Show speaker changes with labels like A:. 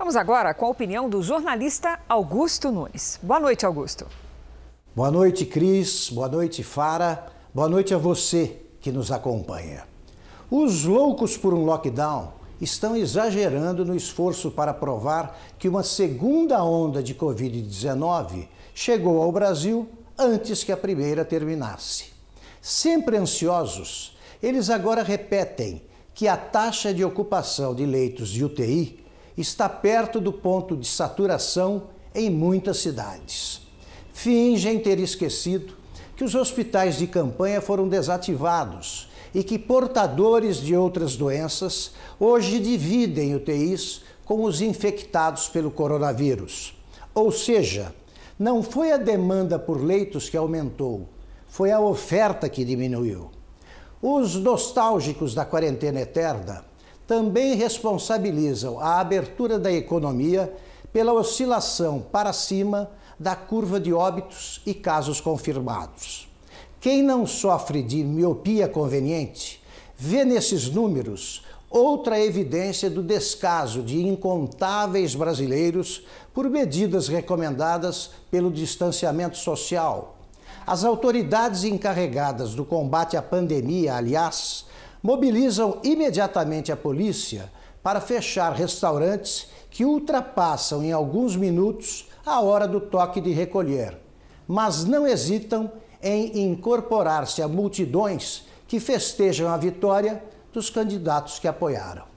A: Vamos agora com a opinião do jornalista Augusto Nunes. Boa noite, Augusto. Boa noite, Cris. Boa noite, Fara. Boa noite a você que nos acompanha. Os loucos por um lockdown estão exagerando no esforço para provar que uma segunda onda de Covid-19 chegou ao Brasil antes que a primeira terminasse. Sempre ansiosos, eles agora repetem que a taxa de ocupação de leitos de UTI está perto do ponto de saturação em muitas cidades. Fingem ter esquecido que os hospitais de campanha foram desativados e que portadores de outras doenças hoje dividem UTIs com os infectados pelo coronavírus. Ou seja, não foi a demanda por leitos que aumentou, foi a oferta que diminuiu. Os nostálgicos da quarentena eterna também responsabilizam a abertura da economia pela oscilação para cima da curva de óbitos e casos confirmados. Quem não sofre de miopia conveniente vê nesses números outra evidência do descaso de incontáveis brasileiros por medidas recomendadas pelo distanciamento social. As autoridades encarregadas do combate à pandemia, aliás, mobilizam imediatamente a polícia para fechar restaurantes que ultrapassam em alguns minutos a hora do toque de recolher, mas não hesitam em incorporar-se a multidões que festejam a vitória dos candidatos que apoiaram.